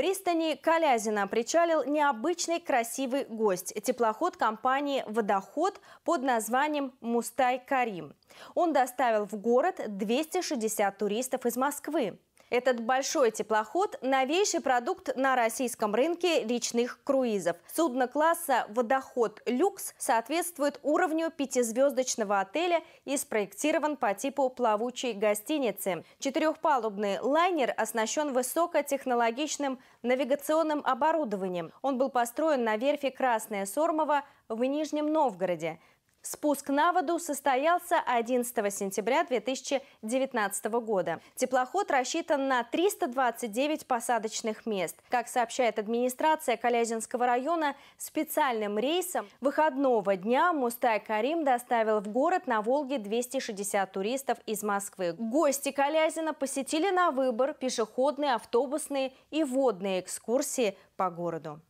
пристани Калязина причалил необычный красивый гость – теплоход компании «Водоход» под названием «Мустай Карим». Он доставил в город 260 туристов из Москвы. Этот большой теплоход – новейший продукт на российском рынке речных круизов. Судно класса «Водоход Люкс» соответствует уровню пятизвездочного отеля и спроектирован по типу плавучей гостиницы. Четырехпалубный лайнер оснащен высокотехнологичным навигационным оборудованием. Он был построен на верфи «Красная Сормова» в Нижнем Новгороде. Спуск на воду состоялся 11 сентября 2019 года. Теплоход рассчитан на 329 посадочных мест. Как сообщает администрация Калязинского района, специальным рейсом выходного дня Мустай Карим доставил в город на Волге 260 туристов из Москвы. Гости Калязина посетили на выбор пешеходные, автобусные и водные экскурсии по городу.